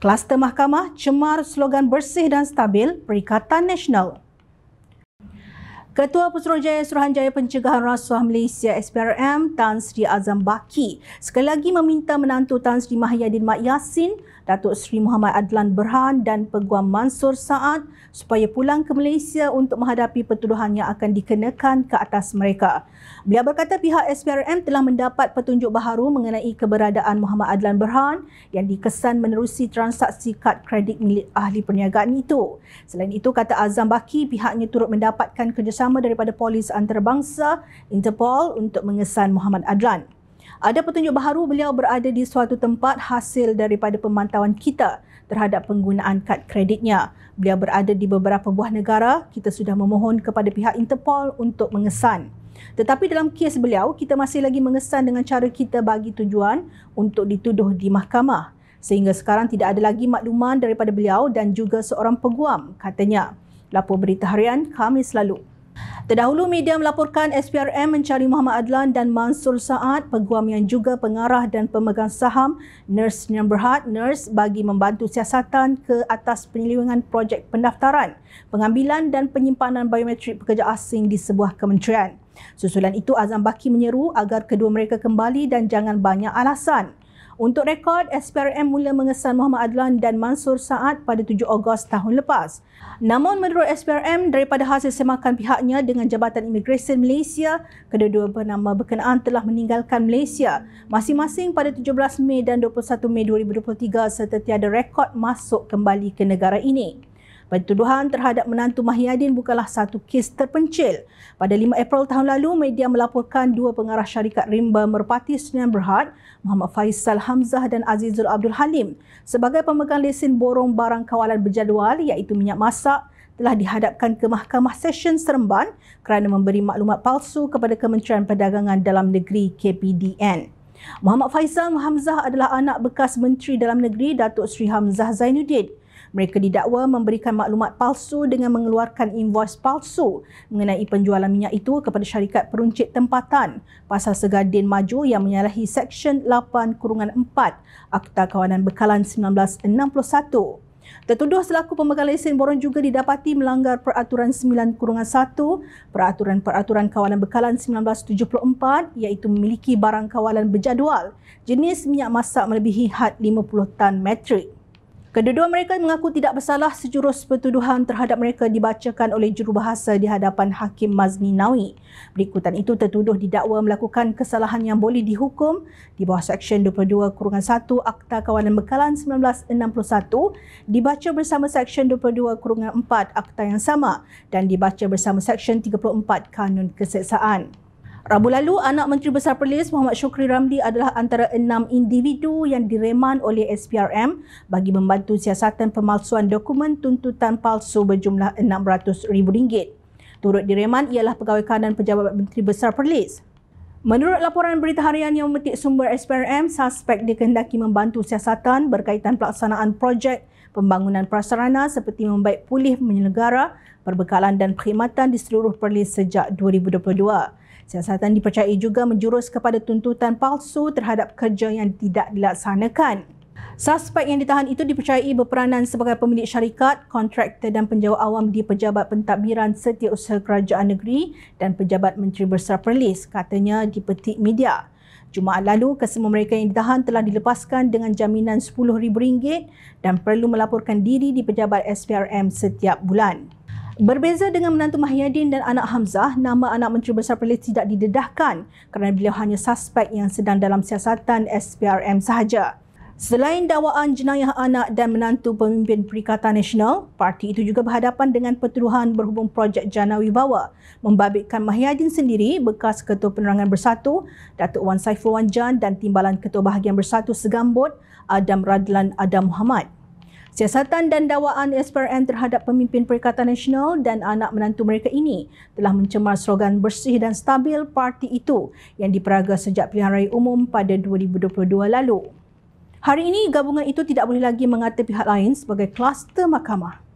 Kluster mahkamah cemar slogan bersih dan stabil Perikatan Nasional. Ketua Pesuruhjaya Suruhanjaya Pencegahan Rasuah Malaysia SPRM Tan Sri Azam Baki sekali lagi meminta menantu Tan Sri Mahyadin Mat Yassin, Datuk Sri Muhammad Adlan Berhan dan Peguam Mansur Saad supaya pulang ke Malaysia untuk menghadapi pertuduhan yang akan dikenakan ke atas mereka. Beliau berkata pihak SPRM telah mendapat petunjuk baharu mengenai keberadaan Muhammad Adlan Berhan yang dikesan menerusi transaksi kad kredit milik ahli perniagaan itu. Selain itu, kata Azam Baki, pihaknya turut mendapatkan kerjasama kerjasama daripada polis antarabangsa Interpol untuk mengesan Muhammad Adlan. Ada petunjuk baru beliau berada di suatu tempat hasil daripada pemantauan kita terhadap penggunaan kad kreditnya. Beliau berada di beberapa buah negara, kita sudah memohon kepada pihak Interpol untuk mengesan. Tetapi dalam kes beliau, kita masih lagi mengesan dengan cara kita bagi tujuan untuk dituduh di mahkamah. Sehingga sekarang tidak ada lagi makluman daripada beliau dan juga seorang peguam, katanya. Lapor Berita Harian, Kamis lalu. Terdahulu media melaporkan SPRM mencari Muhammad Adlan dan Mansur Saad, peguam yang juga pengarah dan pemegang saham Nurse Nyan Berhad, Nurse bagi membantu siasatan ke atas penyelewengan projek pendaftaran, pengambilan dan penyimpanan biometrik pekerja asing di sebuah kementerian. Susulan itu Azam Baki menyeru agar kedua mereka kembali dan jangan banyak alasan untuk rekod, SPRM mula mengesan Muhammad Adlan dan Mansur Saad pada 7 Ogos tahun lepas. Namun menurut SPRM, daripada hasil semakan pihaknya dengan Jabatan Imigresen Malaysia, kedua-dua penama berkenaan telah meninggalkan Malaysia masing-masing pada 17 Mei dan 21 Mei 2023 serta tiada rekod masuk kembali ke negara ini. Pertuduhan terhadap menantu Mahyadin bukanlah satu kes terpencil. Pada 5 April tahun lalu, media melaporkan dua pengarah syarikat rimba Merpati Sdn Berhad, Muhammad Faisal Hamzah dan Azizul Abdul Halim sebagai pemegang lesen borong barang kawalan berjadual iaitu minyak masak telah dihadapkan ke Mahkamah Session Seremban kerana memberi maklumat palsu kepada Kementerian Perdagangan Dalam Negeri KPDN. Muhammad Faisal Hamzah adalah anak bekas Menteri Dalam Negeri Datuk Sri Hamzah Zainuddin mereka didakwa memberikan maklumat palsu dengan mengeluarkan invoice palsu mengenai penjualan minyak itu kepada syarikat peruncit tempatan pasal Segadin Maju yang menyalahi Seksyen 8 Kurungan 4 Akta Kawanan Bekalan 1961. Tertuduh selaku pemegang lesen borong juga didapati melanggar peraturan 9-1 kurungan Peraturan-peraturan kawalan bekalan 1974 iaitu memiliki barang kawalan berjadual jenis minyak masak melebihi had 50 tan metrik. Kedua-dua mereka mengaku tidak bersalah sejurus pertuduhan terhadap mereka dibacakan oleh jurubahasa di hadapan Hakim Mazni Nawi. Berikutan itu tertuduh didakwa melakukan kesalahan yang boleh dihukum di bawah Seksyen 22 Kurungan 1 Akta Kawanan Bekalan 1961 dibaca bersama Seksyen 22 Kurungan 4 Akta yang sama dan dibaca bersama Seksyen 34 Kanun Keseksaan. Rabu lalu, anak Menteri Besar Perlis Muhammad Syukri Ramli adalah antara enam individu yang direman oleh SPRM bagi membantu siasatan pemalsuan dokumen tuntutan palsu berjumlah rm ringgit. Turut direman ialah pegawai kanan Pejabat Menteri Besar Perlis. Menurut laporan berita harian yang memetik sumber SPRM, suspek dikehendaki membantu siasatan berkaitan pelaksanaan projek pembangunan prasarana seperti membaik pulih menyelenggara, perbekalan dan perkhidmatan di seluruh Perlis sejak 2022. Siasatan dipercayai juga menjurus kepada tuntutan palsu terhadap kerja yang tidak dilaksanakan. Suspek yang ditahan itu dipercayai berperanan sebagai pemilik syarikat, kontraktor dan penjawat awam di Pejabat Pentadbiran Setiausaha Kerajaan Negeri dan Pejabat Menteri Besar Perlis, katanya di petik media. Jumaat lalu, kesemua mereka yang ditahan telah dilepaskan dengan jaminan RM10,000 dan perlu melaporkan diri di Pejabat SPRM setiap bulan. Berbeza dengan menantu Mahyadin dan anak Hamzah, nama anak Menteri Besar Perlis tidak didedahkan kerana beliau hanya suspek yang sedang dalam siasatan SPRM sahaja. Selain dakwaan jenayah anak dan menantu pemimpin Perikatan Nasional, parti itu juga berhadapan dengan pertuduhan berhubung projek Jana Wibawa membabitkan Mahyadin sendiri, bekas Ketua Penerangan Bersatu, Datuk Wan Saiful Wan Jan dan Timbalan Ketua Bahagian Bersatu Segambut, Adam Radlan Adam Muhammad. Siasatan dan dakwaan SPRM terhadap pemimpin Perikatan Nasional dan anak menantu mereka ini telah mencemar slogan bersih dan stabil parti itu yang diperaga sejak pilihan raya umum pada 2022 lalu. Hari ini, gabungan itu tidak boleh lagi mengata pihak lain sebagai kluster mahkamah.